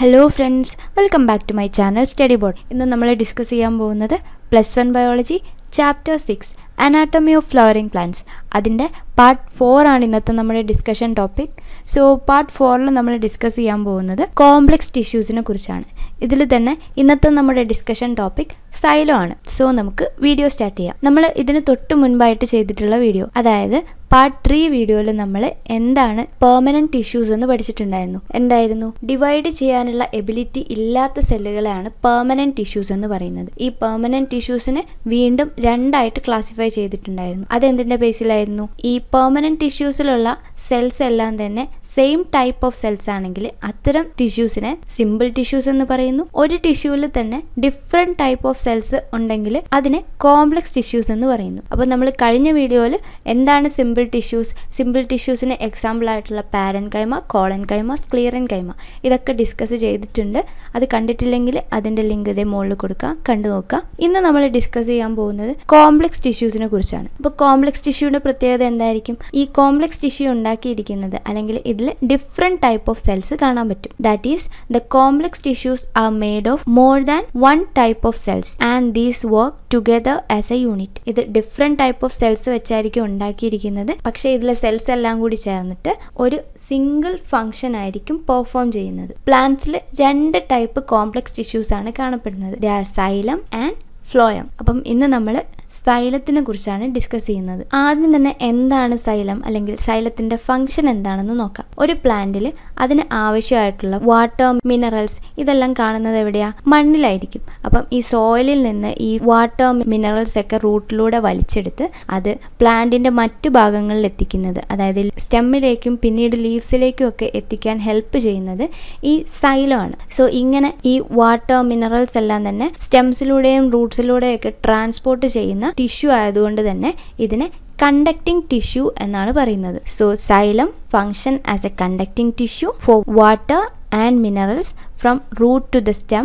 hello friends welcome back to my channel study board ഇന്ന് നമ്മൾ discuss ചെയ്യാൻ പോകുന്നത് plus one biology chapter six anatomy of flowering plants അതിൻ്റെ part four ആണ് ഇന്നത്തെ നമ്മുടെ ഡിസ്കഷൻ ടോപ്പിക് സോ പാർട്ട് ഫോറിൽ നമ്മൾ ഡിസ്കസ് ചെയ്യാൻ പോകുന്നത് കോംപ്ലക്സ് ടിഷ്യൂസിനെ കുറിച്ചാണ് ഇതിൽ തന്നെ ഇന്നത്തെ നമ്മുടെ ഡിസ്കഷൻ ടോപ്പിക് സൈലോ ആണ് സോ നമുക്ക് വീഡിയോ സ്റ്റാർട്ട് ചെയ്യാം നമ്മൾ ഇതിന് തൊട്ട് മുൻപായിട്ട് ചെയ്തിട്ടുള്ള വീഡിയോ അതായത് പാർട്ട് ത്രീ വീഡിയോയിൽ നമ്മൾ എന്താണ് പെർമനന്റ് ടിഷ്യൂസ് എന്ന് പഠിച്ചിട്ടുണ്ടായിരുന്നു എന്തായിരുന്നു ഡിവൈഡ് ചെയ്യാനുള്ള എബിലിറ്റി ഇല്ലാത്ത സെല്ലുകളെയാണ് പെർമനന്റ് ടിഷ്യൂസ് എന്ന് പറയുന്നത് ഈ പെർമനന്റ് ടിഷ്യൂസിനെ വീണ്ടും രണ്ടായിട്ട് ക്ലാസിഫൈ ചെയ്തിട്ടുണ്ടായിരുന്നു അതെന്തിന്റെ ബേസിലായിരുന്നു ഈ പെർമനന്റ് ടിഷ്യൂസിലുള്ള സെൽസ് എല്ലാം തന്നെ സെയിം ടൈപ്പ് ഓഫ് സെൽസ് ആണെങ്കിൽ അത്തരം ടിഷ്യൂസിനെ സിമ്പിൾ ടിഷ്യൂസ് എന്ന് പറയുന്നു ഒരു ടിഷ്യൂവിൽ തന്നെ ഡിഫറെൻറ്റ് ടൈപ്പ് ഓഫ് സെൽസ് ഉണ്ടെങ്കിൽ അതിനെ കോംപ്ലക്സ് ടിഷ്യൂസ് എന്ന് പറയുന്നു അപ്പോൾ നമ്മൾ കഴിഞ്ഞ വീഡിയോയിൽ എന്താണ് സിമ്പിൾ ടിഷ്യൂസ് സിമ്പിൾ ടിഷ്യൂസിന് എക്സാമ്പിൾ ആയിട്ടുള്ള പാരൻ കൈമ കോളൻ കൈമ സ്ക്ലീറൻ കൈമ ഇതൊക്കെ ഡിസ്കസ് ചെയ്തിട്ടുണ്ട് അത് കണ്ടിട്ടില്ലെങ്കിൽ അതിൻ്റെ ലിങ്ക് ഇതേ മുകളിൽ കൊടുക്കുക കണ്ടു നോക്കുക ഇന്ന് നമ്മൾ ഡിസ്കസ് ചെയ്യാൻ പോകുന്നത് കോംപ്ലക്സ് ടിഷ്യൂസിനെ കുറിച്ചാണ് അപ്പോൾ കോംപ്ലക്സ് ടിഷ്യൂവിൻ്റെ പ്രത്യേകത എന്തായിരിക്കും ഈ കോംപ്ലക്സ് ടിഷ്യൂ ഉണ്ടാക്കിയിരിക്കുന്നത് അല്ലെങ്കിൽ ഇതിൽ സെല്ലിൽ ഡിഫറെൻറ്റ് ടൈപ്പ് ഓഫ് സെൽസ് കാണാൻ പറ്റും that is the complex tissues are made of more than one type of cells and these work together as a unit ഇത് ഡിഫറെൻറ്റ് ടൈപ്പ് ഓഫ് സെൽസ് വെച്ചായിരിക്കും ഉണ്ടാക്കിയിരിക്കുന്നത് പക്ഷേ ഇതിലെ സെൽസ് എല്ലാം കൂടി ചേർന്നിട്ട് ഒരു സിംഗിൾ ഫംഗ്ഷൻ ആയിരിക്കും പെർഫോം ചെയ്യുന്നത് പ്ലാന്റ്സിൽ രണ്ട് ടൈപ്പ് കോംപ്ലക്സ് ടിഷ്യൂസ് ആണ് കാണപ്പെടുന്നത് they are xylem and phloem അപ്പം ഇന്ന് നമ്മൾ സൈലത്തിനെ കുറിച്ചാണ് ഡിസ്കസ് ചെയ്യുന്നത് ആദ്യം തന്നെ എന്താണ് സൈലം അല്ലെങ്കിൽ സൈലത്തിന്റെ ഫംഗ്ഷൻ എന്താണെന്ന് നോക്കാം ഒരു പ്ലാന്റിൽ അതിന് ആവശ്യമായിട്ടുള്ള വാട്ടർ മിനറൽസ് ഇതെല്ലാം കാണുന്നത് എവിടെയാ മണ്ണിലായിരിക്കും അപ്പം ഈ സോയിലിൽ നിന്ന് ഈ വാട്ടർ മിനറൽസ് ഒക്കെ റൂട്ടിലൂടെ വലിച്ചെടുത്ത് അത് പ്ലാന്റിന്റെ മറ്റു ഭാഗങ്ങളിൽ എത്തിക്കുന്നത് അതായത് സ്റ്റെമ്മിലേക്കും പിന്നീട് ലീവ്സിലേക്കും ഒക്കെ എത്തിക്കാൻ ഹെൽപ്പ് ചെയ്യുന്നത് ഈ സൈലമാണ് സോ ഇങ്ങനെ ഈ വാട്ടർ മിനറൽസ് എല്ലാം തന്നെ സ്റ്റെംസിലൂടെയും റൂട്ട്സിലൂടെയും ഒക്കെ ട്രാൻസ്പോർട്ട് ചെയ്യുന്നത് ചെയ്യുന്ന ടിഷ്യൂ ആയതുകൊണ്ട് തന്നെ ഇതിനെ കണ്ടക്ടിങ് ടിഷ്യൂ എന്നാണ് പറയുന്നത് so xylem function as a conducting tissue for water and minerals from root to the stem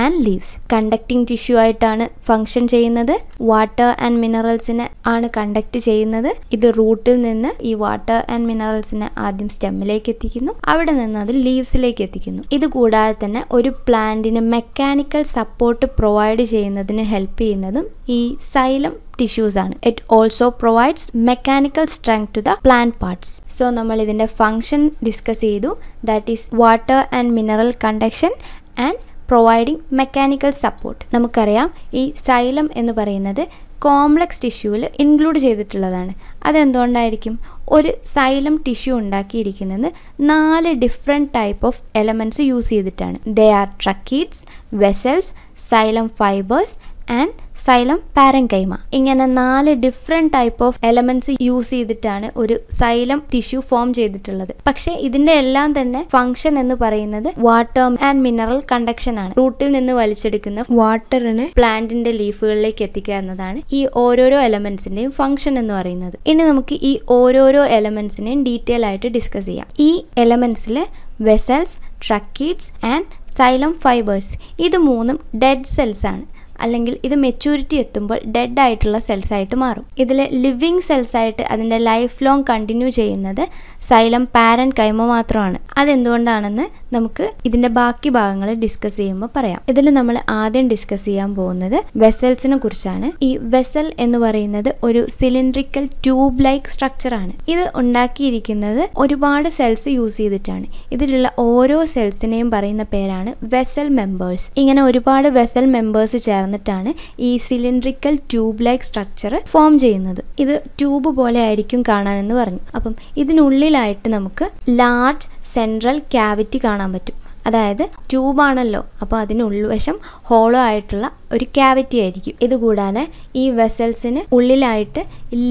and leaves conducting tissue ആയിട്ടാണ് ഫങ്ഷൻ ചെയ്യുന്നത് വാട്ടർ ആൻഡ് മിനറൽസിനെ ആണ് കണ്ടക്ട് ചെയ്യുന്നത് ഇത് റൂട്ടിൽ നിന്ന് ഈ വാട്ടർ ആൻഡ് മിനറൽസിനെ ആദ്യം സ്റ്റെമ്മിലേക്ക് എത്തിക്കുന്നു അവിടെ നിന്ന് അത് ലീവ്സിലേക്ക് എത്തിക്കുന്നു ഇത് കൂടാതെ തന്നെ ഒരു പ്ലാന്റിന് മെക്കാനിക്കൽ സപ്പോർട്ട് പ്രൊവൈഡ് ചെയ്യുന്നതിന് ഹെൽപ്പ് ചെയ്യുന്നതും ഈ സൈലം ടിഷ്യൂസ് ആണ് it also provides mechanical strength to the plant parts so നമ്മൾ ഇതിന്റെ ഫങ്ഷൻ ഡിസ്കസ് ചെയ്തു that is water and mineral conduction and providing mechanical support നമുക്കറിയാം ഈ സൈലം എന്ന് പറയുന്നത് കോംപ്ലക്സ് ടിഷ്യൂവിൽ ഇൻക്ലൂഡ് ചെയ്തിട്ടുള്ളതാണ് അതെന്തുകൊണ്ടായിരിക്കും ഒരു സൈലം ടിഷ്യൂ ഉണ്ടാക്കിയിരിക്കുന്നത് നാല് different type of elements use ചെയ്തിട്ടാണ് they are tracheids vessels xylem fibres and xylem parenchyma ഇങ്ങനെ നാല് different type of elements use ചെയ്തിട്ടാണ് ഒരു സൈലം ടിഷ്യൂ ഫോം ചെയ്തിട്ടുള്ളത് പക്ഷെ ഇതിന്റെ എല്ലാം തന്നെ ഫംഗ്ഷൻ എന്ന് പറയുന്നത് വാട്ടർ ആൻഡ് മിനറൽ കണ്ടക്ഷൻ ആണ് റൂട്ടിൽ നിന്ന് വലിച്ചെടുക്കുന്ന വാട്ടറിനെ പ്ലാന്റിന്റെ ലീഫുകളിലേക്ക് എത്തിക്കുക എന്നതാണ് ഈ ഓരോരോ എലമെന്റ്സിന്റെയും ഫംഗ്ഷൻ എന്ന് പറയുന്നത് ഇനി നമുക്ക് ഈ ഓരോരോ എലമെന്റ്സിനെയും ഡീറ്റെയിൽ ആയിട്ട് ഡിസ്കസ് ചെയ്യാം ഈ എലമെന്റ്സിലെ vessels tracheids and xylem fibres ഇത് മൂന്നും ഡെഡ് സെൽസ് ആണ് അല്ലെങ്കിൽ ഇത് മെച്യൂരിറ്റി എത്തുമ്പോൾ ഡെഡ് ആയിട്ടുള്ള സെൽസ് ആയിട്ട് മാറും ഇതിൽ ലിവിങ് ആയിട്ട് അതിൻ്റെ ലൈഫ് ലോങ് കണ്ടിന്യൂ ചെയ്യുന്നത് സൈലം പാരൻ കൈമ മാത്രമാണ് അതെന്തുകൊണ്ടാണെന്ന് നമുക്ക് ഇതിന്റെ ബാക്കി ഭാഗങ്ങൾ ഡിസ്കസ് ചെയ്യുമ്പോൾ പറയാം ഇതിൽ നമ്മൾ ആദ്യം ഡിസ്കസ് ചെയ്യാൻ പോകുന്നത് വെസൽസിനെ കുറിച്ചാണ് ഈ വെസൽ എന്ന് പറയുന്നത് ഒരു സിലിണ്ട്രിക്കൽ ട്യൂബ് ലൈക്ക് സ്ട്രക്ചർ ആണ് ഇത് ഉണ്ടാക്കിയിരിക്കുന്നത് ഒരുപാട് സെൽസ് യൂസ് ചെയ്തിട്ടാണ് ഇതിലുള്ള ഓരോ സെൽസിനെയും പറയുന്ന പേരാണ് വെസൽ മെമ്പേഴ്സ് ഇങ്ങനെ ഒരുപാട് വെസൽ മെമ്പേഴ്സ് ചേർന്നിട്ടാണ് ഈ cylindrical tube like structure form ചെയ്യുന്നത് ഇത് ട്യൂബ് പോലെ ആയിരിക്കും കാണാനെന്ന് പറഞ്ഞു അപ്പം ഇതിനുള്ളിൽ മുകളിലായിട്ട് നമുക്ക് ലാർജ് സെൻട്രൽ ക്യാവിറ്റി കാണാൻ പറ്റും അതായത് ട്യൂബാണല്ലോ അപ്പോൾ അതിന് ഉൾവശം ഹോളോ ആയിട്ടുള്ള ഒരു ക്യാവിറ്റി ആയിരിക്കും ഇതുകൂടാതെ ഈ വെസൽസിന് ഉള്ളിലായിട്ട്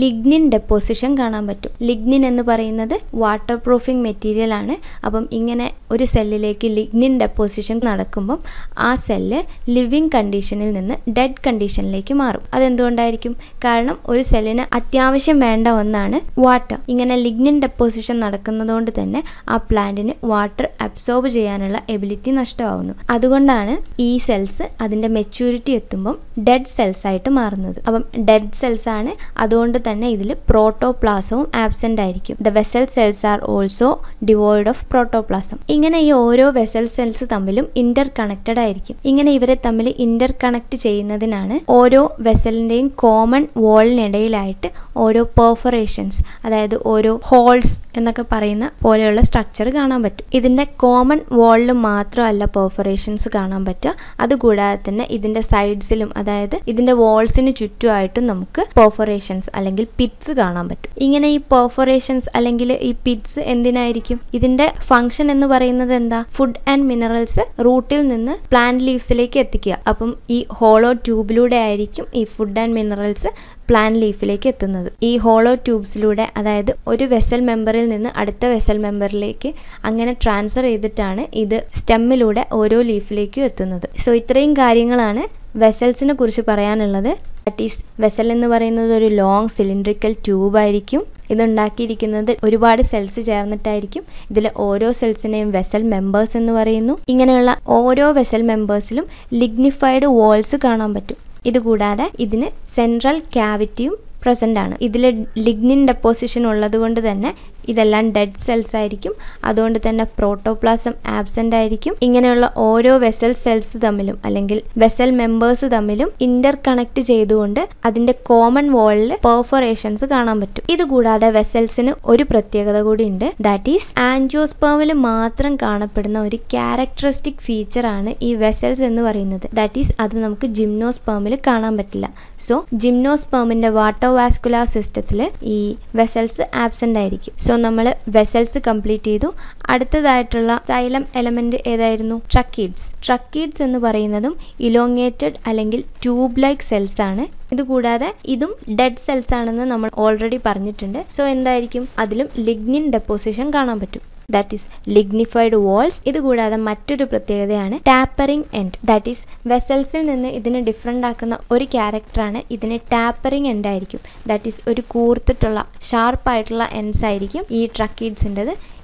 ലിഗ്നിൻ ഡെപ്പോസിഷൻ കാണാൻ പറ്റും ലിഗ്നിൻ എന്ന് പറയുന്നത് വാട്ടർ പ്രൂഫിങ് മെറ്റീരിയൽ ആണ് അപ്പം ഇങ്ങനെ ഒരു സെല്ലിലേക്ക് ലിഗ്നിൻ ഡെപ്പോസിഷൻ നടക്കുമ്പം ആ സെല്ല് ലിവിങ് കണ്ടീഷനിൽ നിന്ന് ഡെഡ് കണ്ടീഷനിലേക്ക് മാറും അതെന്തുകൊണ്ടായിരിക്കും കാരണം ഒരു സെല്ലിന് അത്യാവശ്യം വേണ്ട ഒന്നാണ് വാട്ടർ ഇങ്ങനെ ലിഗ്നിൻ ഡെപ്പോസിഷൻ നടക്കുന്നതുകൊണ്ട് തന്നെ ആ പ്ലാന്റിന് വാട്ടർ അബ്സോർബ് ചെയ്യാനുള്ള എബിലിറ്റി നഷ്ടമാവുന്നു അതുകൊണ്ടാണ് ഈ സെൽസ് അതിൻ്റെ മെച്യൂരിറ്റി എത്തുമ്പം ഡെഡ് സെൽസ് ആയിട്ട് മാറുന്നത് അപ്പം ഡെഡ് സെൽസ് ആണ് അതുകൊണ്ട് തന്നെ ഇതിൽ പ്രോട്ടോപ്ലാസവും ആബ്സെൻ്റ് ആയിരിക്കും the vessel cells are also devoid of protoplasm ഇങ്ങനെ ഈ ഓരോ വെസൽ സെൽസ് തമ്മിലും ഇന്റർ കണക്റ്റഡ് ആയിരിക്കും ഇങ്ങനെ ഇവരെ തമ്മിൽ ഇന്റർ കണക്ട് ചെയ്യുന്നതിനാണ് ഓരോ വെസലിൻ്റെയും കോമൺ വോളിനിടയിലായിട്ട് ഓരോ പെർഫറേഷൻസ് അതായത് ഓരോ ഹോൾസ് എന്നൊക്കെ പറയുന്ന പോലെയുള്ള സ്ട്രക്ചർ കാണാൻ പറ്റും ഇതിൻ്റെ കോമൺ വോളിൽ മാത്രമല്ല പെർഫറേഷൻസ് കാണാൻ പറ്റുക അതുകൂടാതെ തന്നെ ഇതിൻ്റെ സൈഡ്സിലും അതായത് ഇതിൻ്റെ വോൾസിന് ചുറ്റുമായിട്ടും നമുക്ക് പെർഫറേഷൻസ് അല്ലെങ്കിൽ പിറ്റ്സ് കാണാൻ പറ്റും ഇങ്ങനെ ഈ പെർഫറേഷൻസ് അല്ലെങ്കിൽ ഈ പിറ്റ്സ് എന്തിനായിരിക്കും ഇതിൻ്റെ ഫംഗ്ഷൻ എന്ന് പറയുന്നത് എന്താ ഫുഡ് ആൻഡ് മിനറൽസ് റൂട്ടിൽ നിന്ന് പ്ലാന്റ് ലീവ്സിലേക്ക് എത്തിക്കുക അപ്പം ഈ ഹോളോ ട്യൂബിലൂടെ ആയിരിക്കും ഈ ഫുഡ് ആൻഡ് മിനറൽസ് പ്ലാൻ ലീഫിലേക്ക് എത്തുന്നത് ഈ ഹോളോ ട്യൂബ്സിലൂടെ അതായത് ഒരു വെസൽ മെമ്പറിൽ നിന്ന് അടുത്ത വെസൽ മെമ്പറിലേക്ക് അങ്ങനെ ട്രാൻസ്ഫർ ചെയ്തിട്ടാണ് ഇത് സ്റ്റെമ്മിലൂടെ ഓരോ ലീഫിലേക്കും എത്തുന്നത് സോ ഇത്രയും കാര്യങ്ങളാണ് വെസൽസിനെ കുറിച്ച് പറയാനുള്ളത് ദാറ്റ് ഈസ് വെസൽ എന്ന് പറയുന്നത് ഒരു ലോങ് സിലിണ്ടറിക്കൽ ട്യൂബായിരിക്കും ഇതുണ്ടാക്കിയിരിക്കുന്നത് ഒരുപാട് സെൽസ് ചേർന്നിട്ടായിരിക്കും ഇതിൽ ഓരോ സെൽസിനെയും വെസൽ മെമ്പേഴ്സ് എന്ന് പറയുന്നു ഇങ്ങനെയുള്ള ഓരോ വെസൽ മെമ്പേഴ്സിലും ലിഗ്നിഫൈഡ് വോൾസ് കാണാൻ പറ്റും ഇതുകൂടാതെ ഇതിന് സെൻട്രൽ ക്യാവിറ്റിയും പ്രസൻ്റ് ആണ് ഇതിൽ ലിഗ്നിൻ ഡെപ്പോസിഷൻ ഉള്ളത് കൊണ്ട് തന്നെ ഇതെല്ലാം ഡെഡ് സെൽസ് ആയിരിക്കും അതുകൊണ്ട് തന്നെ പ്രോട്ടോപ്ലാസം ആബ്സെന്റ് ആയിരിക്കും ഇങ്ങനെയുള്ള ഓരോ വെസൽ സെൽസ് തമ്മിലും അല്ലെങ്കിൽ വെസൽ മെമ്പേഴ്സ് തമ്മിലും ഇന്റർ കണക്ട് ചെയ്തുകൊണ്ട് അതിന്റെ കോമൺ വോളിൽ പെർഫറേഷൻസ് കാണാൻ പറ്റും ഇതുകൂടാതെ വെസൽസിന് ഒരു പ്രത്യേകത കൂടി ഉണ്ട് ദാറ്റ് ഈസ് ആൻജിയോസ്പേമിൽ മാത്രം കാണപ്പെടുന്ന ഒരു ക്യാരക്ടറിസ്റ്റിക് ഫീച്ചർ ആണ് ഈ വെസൽസ് എന്ന് പറയുന്നത് ദാറ്റ് ഈസ് അത് നമുക്ക് ജിംനോസ്പേമിൽ കാണാൻ പറ്റില്ല സോ ജിംനോസ്പേമിന്റെ വാട്ടോവാസ്കുലാർ സിസ്റ്റത്തിൽ ഈ വെസൽസ് ആബ്സെന്റ് ആയിരിക്കും സോ നമ്മൾ വെസൽസ് കംപ്ലീറ്റ് ചെയ്തു അടുത്തതായിട്ടുള്ള സൈലം എലമെന്റ് ഏതായിരുന്നു ട്രക്കീഡ്സ് ട്രക്കീഡ്സ് എന്ന് പറയുന്നതും ഇലോങ്ങേറ്റഡ് അല്ലെങ്കിൽ ട്യൂബ് ലൈക്ക് സെൽസ് ആണ് ഇതുകൂടാതെ ഇതും ഡെഡ് സെൽസ് ആണെന്ന് നമ്മൾ ഓൾറെഡി പറഞ്ഞിട്ടുണ്ട് സോ എന്തായിരിക്കും അതിലും ലിഗ്നിൻ ഡെപ്പോസിഷൻ കാണാൻ പറ്റും ദാറ്റ് ഇസ് ലിഗ്നിഫൈഡ് വാൾസ് ഇത് കൂടാതെ മറ്റൊരു പ്രത്യേകതയാണ് ടാപ്പറിംഗ് എൻഡ് ദാറ്റ് ഈസ് വെസൽസിൽ നിന്ന് ഇതിനെ ഡിഫറെൻ്റ് ആക്കുന്ന ഒരു ക്യാരക്ടറാണ് ഇതിന് ടാപ്പറിംഗ് എൻഡ് ആയിരിക്കും ദാറ്റ് ഈസ് ഒരു കൂർത്തിട്ടുള്ള ഷാർപ്പായിട്ടുള്ള എൻഡ്സ് ആയിരിക്കും ഈ ട്രക്കീഡ്സിൻ്റെത്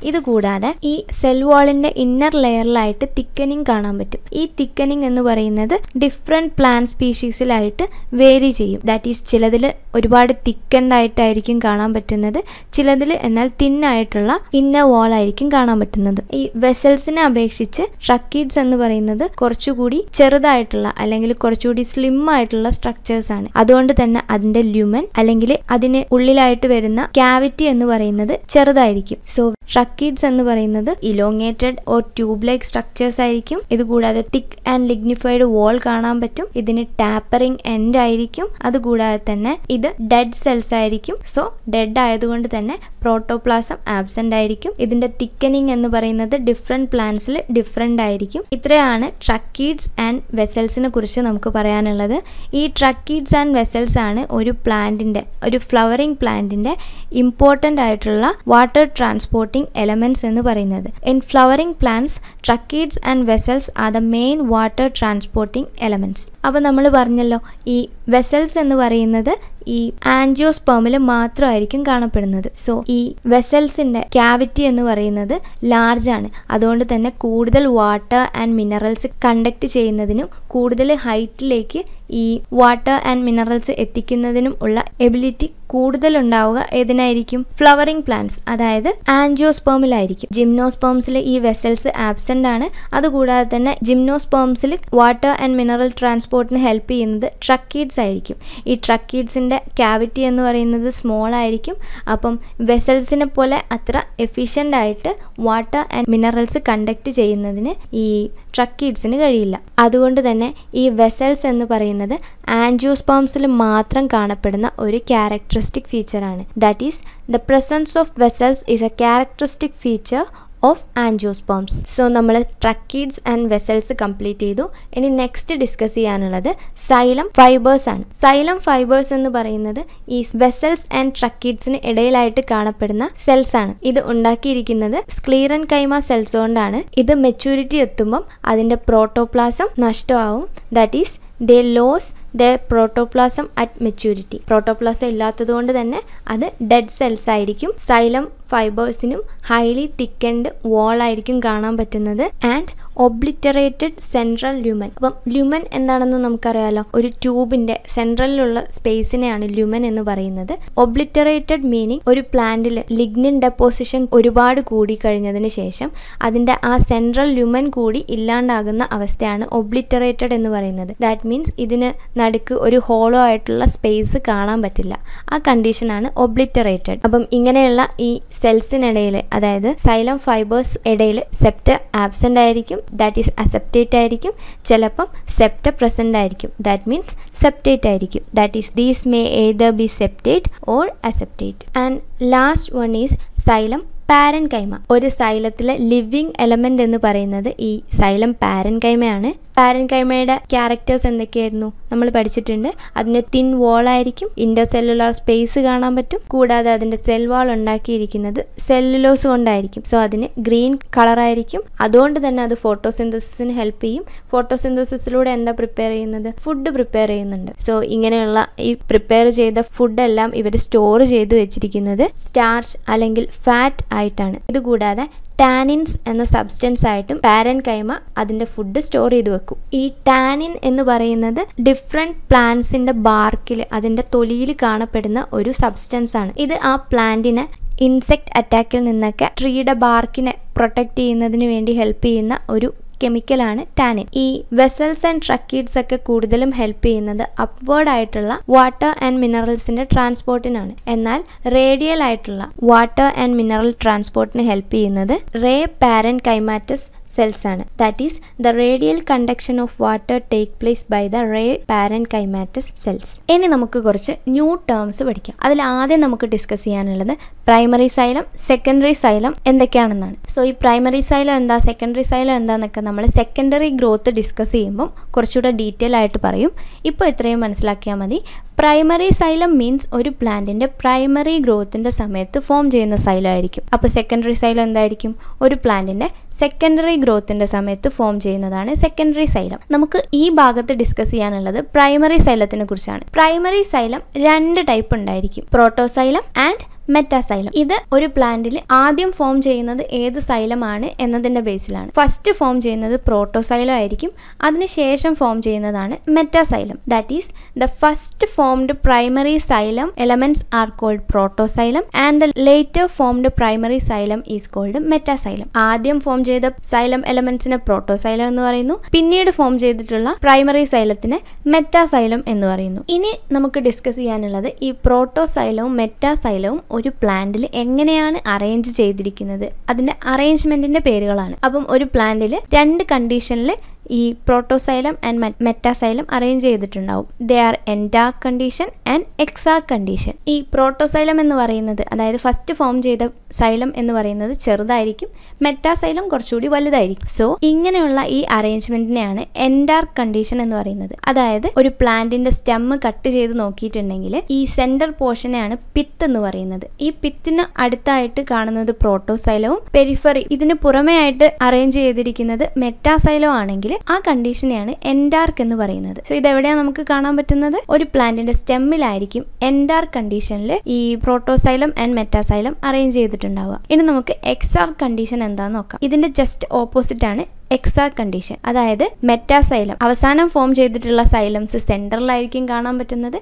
ഇതുകൂടാതെ ഈ സെൽ വാളിന്റെ ഇന്നർ ലെയറിലായിട്ട് തിക്കനിങ് കാണാൻ പറ്റും ഈ തിക്കനിങ് എന്ന് പറയുന്നത് ഡിഫറെന്റ് പ്ലാന്റ് സ്പീഷീസിലായിട്ട് വേരി ചെയ്യും ദാറ്റ് ഈസ് ചിലതിൽ ഒരുപാട് തിക്കൻഡായിട്ടായിരിക്കും കാണാൻ പറ്റുന്നത് ചിലതിൽ എന്നാൽ തിന്നായിട്ടുള്ള ഇന്നർ വാൾ ആയിരിക്കും കാണാൻ പറ്റുന്നത് ഈ വെസൽസിനെ അപേക്ഷിച്ച് ട്രക്കിഡ്സ് എന്ന് പറയുന്നത് കുറച്ചുകൂടി ചെറുതായിട്ടുള്ള അല്ലെങ്കിൽ കുറച്ചുകൂടി സ്ലിം ആയിട്ടുള്ള സ്ട്രക്ചേഴ്സ് ആണ് അതുകൊണ്ട് തന്നെ അതിന്റെ ല്യൂമൻ അല്ലെങ്കിൽ അതിന് ഉള്ളിലായിട്ട് വരുന്ന ക്യാവിറ്റി എന്ന് പറയുന്നത് ചെറുതായിരിക്കും സോ അർക്കിഡ്സ് എന്ന് പറയുന്നത് elongated or tube like structures ആയിരിക്കും കൂടാതെ തിക്ക് ആൻഡ് ലിഗ്നിഫൈഡ് വാൾ കാണാൻ പറ്റും ഇതിന് ടാപ്പറിംഗ് എൻഡ് ആയിരിക്കും അതുകൂടാതെ തന്നെ ഇത് ഡെഡ് സെൽസ് ആയിരിക്കും സോ ഡെഡ് ആയതുകൊണ്ട് തന്നെ പ്രോട്ടോപ്ലാസം ആബ്സെന്റ് ആയിരിക്കും ഇതിന്റെ തിക്കനിങ് എന്ന് പറയുന്നത് ഡിഫറെന്റ് പ്ലാന്റ്സിൽ ഡിഫറെന്റ് ആയിരിക്കും ഇത്രയാണ് ട്രക്കീഡ്സ് ആൻഡ് വെസൽസിനെ കുറിച്ച് നമുക്ക് പറയാനുള്ളത് ഈ ട്രക്കീഡ്സ് ആൻഡ് വെസൽസ് ആണ് ഒരു പ്ലാന്റിന്റെ ഒരു ഫ്ലവറിംഗ് പ്ലാന്റിന്റെ ഇമ്പോർട്ടൻ്റ് ആയിട്ടുള്ള വാട്ടർ ട്രാൻസ്പോർട്ടിംഗ് എലമെൻറ്റ്സ് എന്ന് പറയുന്നത് in flowering plants tracheids and vessels are the main water transporting elements അപ്പോൾ നമ്മൾ പറഞ്ഞല്ലോ ഈ വെസൽസ് എന്ന് പറയുന്നത് ഈ ആൻജിയോസ്പേമിൽ മാത്രമായിരിക്കും കാണപ്പെടുന്നത് സോ ഈ വെസൽസിന്റെ ക്യാവിറ്റി എന്ന് പറയുന്നത് ലാർജ് ആണ് അതുകൊണ്ട് തന്നെ കൂടുതൽ വാട്ടർ ആൻഡ് മിനറൽസ് കണ്ടക്ട് ചെയ്യുന്നതിനും കൂടുതൽ ഹൈറ്റിലേക്ക് ഈ വാട്ടർ ആൻഡ് മിനറൽസ് എത്തിക്കുന്നതിനും ഉള്ള എബിലിറ്റി കൂടുതൽ ഉണ്ടാവുക ഏതിനായിരിക്കും ഫ്ലവറിംഗ് പ്ലാന്റ്സ് അതായത് ആൻജിയോസ്പേമിലായിരിക്കും ജിംനോസ്പേംസിൽ ഈ വെസൽസ് ആബ്സെൻ്റ് ആണ് അതുകൂടാതെ തന്നെ ജിംനോസ്പേംസിൽ വാട്ടർ ആൻഡ് മിനറൽ ട്രാൻസ്പോർട്ടിന് ഹെൽപ്പ് ചെയ്യുന്നത് ട്രക്കീഡ്സ് ആയിരിക്കും ഈ ട്രക്കീഡ്സിൻ്റെ വെസലിൻ്റെ ക്യാവിറ്റി എന്ന് പറയുന്നത് സ്മോൾ ആയിരിക്കും അപ്പം വെസൽസിനെ പോലെ അത്ര എഫിഷ്യൻ്റ് ആയിട്ട് വാട്ടർ ആൻഡ് മിനറൽസ് കണ്ടക്ട് ചെയ്യുന്നതിന് ഈ ട്രക്കീഡ്സിന് കഴിയില്ല അതുകൊണ്ട് തന്നെ ഈ വെസൽസ് എന്ന് പറയുന്നത് ആൻജിയോസ്പോംസിൽ മാത്രം കാണപ്പെടുന്ന ഒരു ക്യാരക്ടറിസ്റ്റിക് ഫീച്ചറാണ് that is the presence of vessels is a characteristic feature of angiosperms so നമ്മൾ ട്രക്കീഡ്സ് ആൻഡ് വെസൽസ് കംപ്ലീറ്റ് ചെയ്തു ഇനി നെക്സ്റ്റ് ഡിസ്കസ് ചെയ്യാനുള്ളത് സൈലം ഫൈബേഴ്സ് ആണ് സൈലം ഫൈബേഴ്സ് എന്ന് പറയുന്നത് ഈ വെസൽസ് ആൻഡ് ട്രക്കീഡ്സിന് ഇടയിലായിട്ട് കാണപ്പെടുന്ന സെൽസ് ആണ് ഇത് ഉണ്ടാക്കിയിരിക്കുന്നത് സ്ക്ലീറൻ കൈമ സെൽസ് കൊണ്ടാണ് ഇത് മെച്യൂരിറ്റി എത്തുമ്പം അതിൻ്റെ പ്രോട്ടോപ്ലാസം നഷ്ടമാവും that is the loss the protoplasm at maturity protoplasm ഇല്ലാത്തത് കൊണ്ട് തന്നെ അത് ഡെഡ് സെൽസ് ആയിരിക്കും സൈലം ഫൈബേഴ്സിനും ഹൈലി തിക്കൻഡ് ആയിരിക്കും കാണാൻ പറ്റുന്നത് ആൻഡ് ഒബ്ലിറ്ററേറ്റഡ് സെൻട്രൽ ല്യൂമൻ അപ്പം ല്യൂമൻ എന്താണെന്ന് നമുക്കറിയാലോ ഒരു ട്യൂബിന്റെ സെൻട്രലിലുള്ള സ്പേസിനെയാണ് ല്യൂമൻ എന്ന് പറയുന്നത് ഒബ്ലിറ്ററേറ്റഡ് മീനിങ് ഒരു പ്ലാന്റിൽ ലിഗ്നിൻ ഡെപ്പോസിഷൻ ഒരുപാട് കൂടി കഴിഞ്ഞതിന് ശേഷം അതിന്റെ ആ സെൻട്രൽ ല്യൂമൻ കൂടി ഇല്ലാണ്ടാകുന്ന അവസ്ഥയാണ് ഒബ്ലിറ്ററേറ്റഡ് എന്ന് പറയുന്നത് ദാറ്റ് മീൻസ് ഇതിന് നടുക്ക് ഒരു ഹോളോ ആയിട്ടുള്ള സ്പേസ് കാണാൻ പറ്റില്ല ആ കണ്ടീഷനാണ് ഒബ്ലിറ്ററേറ്റഡ് അപ്പം ഇങ്ങനെയുള്ള ഈ സെൽസിനിടയിൽ അതായത് സൈലം ഫൈബേഴ്സ് ഇടയിൽ സെപ്റ്റ ആബ്സെൻ്റ് ആയിരിക്കും ദാറ്റ് ഈസ് അസെപ്റ്റേറ്റ് ആയിരിക്കും ചിലപ്പം സെപ്റ്റ പ്രസൻ്റ് ആയിരിക്കും ദാറ്റ് മീൻസ് സെപ്റ്റേറ്റ് ആയിരിക്കും that is these may either be septate or aseptate and last one is xylem parenchyma ഒരു സൈലത്തിലെ ലിവിങ് എലമെൻ്റ് എന്ന് പറയുന്നത് ഈ സൈലം പാരൻ കൈമയാണ് പാരൻ കൈമയുടെ ക്യാരക്ടേഴ്സ് എന്തൊക്കെയായിരുന്നു നമ്മൾ പഠിച്ചിട്ടുണ്ട് അതിന് തിൻ ആയിരിക്കും ഇൻ്റർ സെല്ലുലാർ സ്പേസ് കാണാൻ പറ്റും കൂടാതെ അതിൻ്റെ സെൽ വാൾ ഉണ്ടാക്കിയിരിക്കുന്നത് സെല്ലുലോസ് കൊണ്ടായിരിക്കും സോ അതിന് ഗ്രീൻ കളറായിരിക്കും അതുകൊണ്ട് തന്നെ അത് ഫോട്ടോസിന്തസിന് ഹെൽപ്പ് ചെയ്യും ഫോട്ടോസിന്തസിലൂടെ എന്താ പ്രിപ്പയർ ചെയ്യുന്നത് ഫുഡ് പ്രിപ്പയർ ചെയ്യുന്നുണ്ട് സോ ഇങ്ങനെയുള്ള ഈ പ്രിപ്പയർ ചെയ്ത ഫുഡെല്ലാം ഇവർ സ്റ്റോർ ചെയ്ത് വെച്ചിരിക്കുന്നത് സ്റ്റാർച്ച് അല്ലെങ്കിൽ ഫാറ്റ് ആയിട്ടാണ് ഇതുകൂടാതെ ടാനിൻസ് എന്ന സബ്സ്റ്റൻസ് ആയിട്ടും പാരൻ കൈമ അതിൻ്റെ ഫുഡ് സ്റ്റോർ ചെയ്ത് വെക്കും ഈ ടാനിൻ എന്ന് പറയുന്നത് ഡിഫറെൻറ്റ് പ്ലാന്റ്സിൻ്റെ ബാർക്കിൽ അതിൻ്റെ തൊലിയിൽ കാണപ്പെടുന്ന ഒരു സബ്സ്റ്റൻസ് ആണ് ഇത് ആ പ്ലാന്റിനെ ഇൻസെക്ട് അറ്റാക്കിൽ നിന്നൊക്കെ ട്രീയുടെ ബാർക്കിനെ പ്രൊട്ടക്റ്റ് ചെയ്യുന്നതിന് വേണ്ടി ഹെൽപ്പ് ചെയ്യുന്ന ഒരു കെമിക്കലാണ് ടാനിൻ ഈ വെസൽസ് ആൻഡ് ട്രക്കീഡ്സ് ഒക്കെ കൂടുതലും ഹെൽപ്പ് ചെയ്യുന്നത് അപ്വേർഡ് ആയിട്ടുള്ള വാട്ടർ ആൻഡ് മിനറൽസിന്റെ ട്രാൻസ്പോർട്ടിനാണ് എന്നാൽ റേഡിയൽ ആയിട്ടുള്ള വാട്ടർ ആൻഡ് മിനറൽ ട്രാൻസ്പോർട്ടിന് ഹെൽപ്പ് ചെയ്യുന്നത് റേ പാരൻ കൈമാറ്റസ് സെൽസ് ആണ് that is the radial conduction of water take place by the ray parenchymatous cells ഇനി നമുക്ക് കുറച്ച് ന്യൂ ടേംസ് പഠിക്കാം അതിൽ ആദ്യം നമുക്ക് ഡിസ്കസ് ചെയ്യാനുള്ളത് പ്രൈമറി സൈലം സെക്കൻഡറി സൈലം എന്തൊക്കെയാണെന്നാണ് സോ ഈ പ്രൈമറി സൈലം എന്താ സെക്കൻഡറി സൈലം എന്താന്നൊക്കെ നമ്മൾ സെക്കൻഡറി ഗ്രോത്ത് ഡിസ്കസ് ചെയ്യുമ്പം കുറച്ചുകൂടെ ഡീറ്റെയിൽ ആയിട്ട് പറയും ഇപ്പോൾ ഇത്രയും മനസ്സിലാക്കിയാൽ മതി പ്രൈമറി സൈലം മീൻസ് ഒരു പ്ലാന്റിന്റെ പ്രൈമറി ഗ്രോത്തിന്റെ സമയത്ത് ഫോം ചെയ്യുന്ന സൈലം ആയിരിക്കും അപ്പോൾ സെക്കൻഡറി സൈലം എന്തായിരിക്കും ഒരു പ്ലാന്റിന്റെ സെക്കൻഡറി ഗ്രോത്തിന്റെ സമയത്ത് ഫോം ചെയ്യുന്നതാണ് സെക്കൻഡറി സൈലം നമുക്ക് ഈ ഭാഗത്ത് ഡിസ്കസ് ചെയ്യാനുള്ളത് പ്രൈമറി സൈലത്തിനെ കുറിച്ചാണ് പ്രൈമറി സൈലം രണ്ട് ടൈപ്പ് ഉണ്ടായിരിക്കും പ്രോട്ടോസൈലം ആൻഡ് മെറ്റാസൈലം ഇത് ഒരു പ്ലാന്റിൽ ആദ്യം ഫോം ചെയ്യുന്നത് ഏത് സൈലമാണ് എന്നതിൻ്റെ ബേസിലാണ് ഫസ്റ്റ് ഫോം ചെയ്യുന്നത് പ്രോട്ടോസൈലം ആയിരിക്കും അതിനുശേഷം ഫോം ചെയ്യുന്നതാണ് metaxylem that is the first formed primary xylem elements are called protoxylem and the later formed primary xylem is called metaxylem ആദ്യം ഫോം ചെയ്ത സൈലം എലമെന്റ്സിന് പ്രോട്ടോസൈലം എന്ന് പറയുന്നു പിന്നീട് ഫോം ചെയ്തിട്ടുള്ള പ്രൈമറി സൈലത്തിനെ മെറ്റാസൈലം എന്ന് പറയുന്നു ഇനി നമുക്ക് ഡിസ്കസ് ചെയ്യാനുള്ളത് ഈ പ്രോട്ടോസൈലവും മെറ്റാസൈലവും ഒരു പ്ലാന്റിൽ എങ്ങനെയാണ് അറേഞ്ച് ചെയ്തിരിക്കുന്നത് അതിൻ്റെ അറേഞ്ച്മെൻറ്റിൻ്റെ പേരുകളാണ് അപ്പം ഒരു പ്ലാന്റിൽ രണ്ട് കണ്ടീഷനിൽ ഈ പ്രോട്ടോസൈലം ആൻഡ് മെറ്റാസൈലം അറേഞ്ച് ചെയ്തിട്ടുണ്ടാവും they are endarch condition and exarch condition ഈ പ്രോട്ടോസൈലം എന്ന് പറയുന്നത് അതായത് ഫസ്റ്റ് ഫോം ചെയ്ത സൈലം എന്ന് പറയുന്നത് ചെറുതായിരിക്കും മെറ്റാസൈലം കുറച്ചുകൂടി വലുതായിരിക്കും സോ ഇങ്ങനെയുള്ള ഈ അറേഞ്ച്മെന്റിനെയാണ് എൻഡാർ കണ്ടീഷൻ എന്ന് പറയുന്നത് അതായത് ഒരു പ്ലാന്റിന്റെ സ്റ്റെമ്മ് കട്ട് ചെയ്ത് നോക്കിയിട്ടുണ്ടെങ്കിൽ ഈ സെന്റർ പോർഷനെയാണ് പിത്ത് എന്ന് പറയുന്നത് ഈ പിത്തിന് അടുത്തായിട്ട് കാണുന്നത് പ്രോട്ടോസൈലവും പെരിഫറി ഇതിന് പുറമേ ആയിട്ട് അറേഞ്ച് ചെയ്തിരിക്കുന്നത് മെറ്റാസൈലോ ആണെങ്കിൽ ആ കണ്ടീഷനെയാണ് എൻഡാർക്ക് എന്ന് പറയുന്നത് സോ ഇതെവിടെയാണ് നമുക്ക് കാണാൻ പറ്റുന്നത് ഒരു പ്ലാന്റിന്റെ സ്റ്റെമ്മിലായിരിക്കും എൻഡാർക്ക് കണ്ടീഷനിൽ ഈ പ്രോട്ടോസൈലം ആൻഡ് മെറ്റാസൈലം അറേഞ്ച് ചെയ്തിട്ടുണ്ടാവുക ഇനി നമുക്ക് എക്സാർ കണ്ടീഷൻ എന്താന്ന് നോക്കാം ഇതിന്റെ ജസ്റ്റ് ഓപ്പോസിറ്റ് ആണ് എക്സാ കണ്ടീഷൻ അതായത് മെറ്റാസൈലം അവസാനം ഫോം ചെയ്തിട്ടുള്ള സൈലംസ് സെൻട്രലായിരിക്കും കാണാൻ പറ്റുന്നത്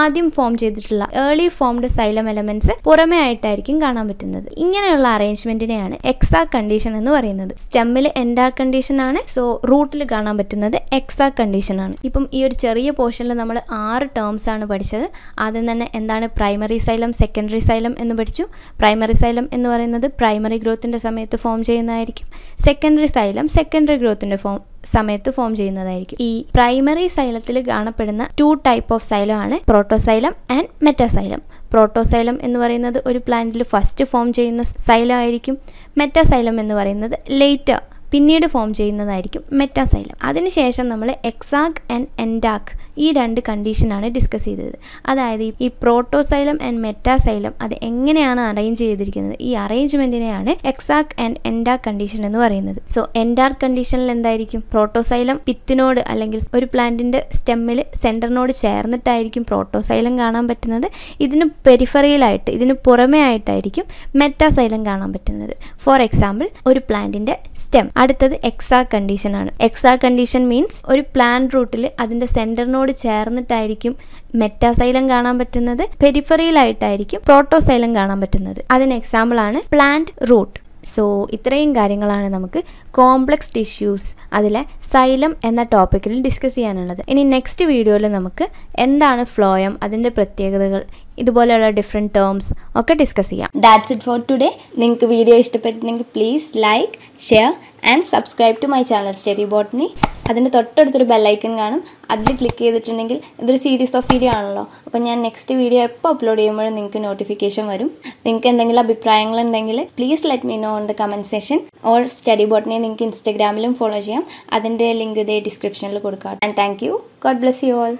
ആദ്യം ഫോം ചെയ്തിട്ടുള്ള ഏർലി ഫോംഡ് സൈലം എലമെന്റ്സ് പുറമേ ആയിട്ടായിരിക്കും കാണാൻ പറ്റുന്നത് ഇങ്ങനെയുള്ള അറേഞ്ച്മെന്റിനെയാണ് എക്സാ കണ്ടീഷൻ എന്ന് പറയുന്നത് സ്റ്റെമ്മിൽ എൻഡാ കണ്ടീഷൻ ആണ് സോ റൂട്ടിൽ കാണാൻ പറ്റുന്നത് എക്സാ കണ്ടീഷൻ ആണ് ഇപ്പം ഈ ഒരു ചെറിയ പോർഷനിൽ നമ്മൾ ആറ് ടേംസ് ആണ് പഠിച്ചത് ആദ്യം തന്നെ എന്താണ് പ്രൈമറി സൈലം സെക്കൻഡറി സൈലം എന്ന് പഠിച്ചു പ്രൈമറി സൈലം എന്ന് പറയുന്നത് പ്രൈമറി ഗ്രോത്തിന്റെ സമയത്ത് ഫോം ചെയ്യുന്നതായിരിക്കും സെക്കൻഡറി സൈലം സെക്കൻഡ് സെക്കൻഡറി ഗ്രോത്തിന്റെ ഫോം സമയത്ത് ഫോം ചെയ്യുന്നതായിരിക്കും ഈ പ്രൈമറി സൈലത്തിൽ കാണപ്പെടുന്ന ടു ടൈപ്പ് ഓഫ് സൈലം ആണ് പ്രോട്ടോസൈലം ആൻഡ് മെറ്റാസൈലം പ്രോട്ടോസൈലം എന്ന് പറയുന്നത് ഒരു പ്ലാന്റിൽ ഫസ്റ്റ് ഫോം ചെയ്യുന്ന സൈലം ആയിരിക്കും മെറ്റാസൈലം എന്ന് പറയുന്നത് ലേറ്റർ പിന്നീട് ഫോം ചെയ്യുന്നതായിരിക്കും മെറ്റാസൈലം അതിനുശേഷം നമ്മൾ എക്സാക് ആൻഡ് എൻഡാക് ഈ രണ്ട് കണ്ടീഷനാണ് ഡിസ്കസ് ചെയ്തത് അതായത് ഈ പ്രോട്ടോസൈലം ആൻഡ് മെറ്റാസൈലം അത് എങ്ങനെയാണ് അറേഞ്ച് ചെയ്തിരിക്കുന്നത് ഈ അറേഞ്ച്മെന്റിനെയാണ് എക്സാക് ആൻഡ് എൻഡാക് കണ്ടീഷൻ എന്ന് പറയുന്നത് സോ എൻഡാർക്ക് കണ്ടീഷനിൽ എന്തായിരിക്കും പ്രോട്ടോസൈലം പിത്തിനോട് അല്ലെങ്കിൽ ഒരു പ്ലാന്റിന്റെ സ്റ്റെമ്മിൽ സെന്ററിനോട് ചേർന്നിട്ടായിരിക്കും പ്രോട്ടോസൈലം കാണാൻ പറ്റുന്നത് ഇതിന് പെരിഫറിയിലായിട്ട് ഇതിന് പുറമേ ആയിട്ടായിരിക്കും മെറ്റാസൈലം കാണാൻ പറ്റുന്നത് ഫോർ എക്സാമ്പിൾ ഒരു പ്ലാന്റിന്റെ സ്റ്റെം അടുത്തത് എക്സാ കണ്ടീഷനാണ് എക്സാ കണ്ടീഷൻ മീൻസ് ഒരു പ്ലാൻ റൂട്ടിൽ അതിൻ്റെ സെൻറ്ററിനോട് ചേർന്നിട്ടായിരിക്കും മെറ്റാസൈലം കാണാൻ പറ്റുന്നത് പെരിഫറിയിലായിട്ടായിരിക്കും പ്രോട്ടോസൈലം കാണാൻ പറ്റുന്നത് അതിന് ആണ് പ്ലാന്റ് റൂട്ട് സോ ഇത്രയും കാര്യങ്ങളാണ് നമുക്ക് കോംപ്ലക്സ് ടിഷ്യൂസ് അതിലെ സൈലം എന്ന ടോപ്പിക്കിൽ ഡിസ്കസ് ചെയ്യാനുള്ളത് ഇനി നെക്സ്റ്റ് വീഡിയോയിൽ നമുക്ക് എന്താണ് ഫ്ലോയം അതിൻ്റെ പ്രത്യേകതകൾ ഇതുപോലെയുള്ള ഡിഫറെൻറ്റ് ടേംസ് ഒക്കെ ഡിസ്കസ് ചെയ്യാം ദാറ്റ്സ് ഇറ്റ് ഫോർ ടുഡേ നിങ്ങൾക്ക് വീഡിയോ ഇഷ്ടപ്പെട്ടിട്ടുണ്ടെങ്കിൽ please like share and subscribe to my channel study botany അതിൻ്റെ തൊട്ടടുത്തൊരു ബെല്ലൈക്കൺ കാണും അതിൽ ക്ലിക്ക് ചെയ്തിട്ടുണ്ടെങ്കിൽ ഇതൊരു സീരീസ് ഓഫ് വീഡിയോ ആണല്ലോ അപ്പോൾ ഞാൻ നെക്സ്റ്റ് വീഡിയോ എപ്പോൾ അപ്ലോഡ് ചെയ്യുമ്പോഴും നിങ്ങൾക്ക് നോട്ടിഫിക്കേഷൻ വരും നിങ്ങൾക്ക് എന്തെങ്കിലും അഭിപ്രായങ്ങളുണ്ടെങ്കിൽ please let me know on the comment session or study ബോട്ടിനെ നിങ്ങൾക്ക് ഇൻസ്റ്റഗ്രാമിലും ഫോളോ ചെയ്യാം അതിൻ്റെ ലിങ്ക് ഇതേ ഡിസ്ക്രിപ്ഷനിൽ കൊടുക്കാം and thank you God bless you all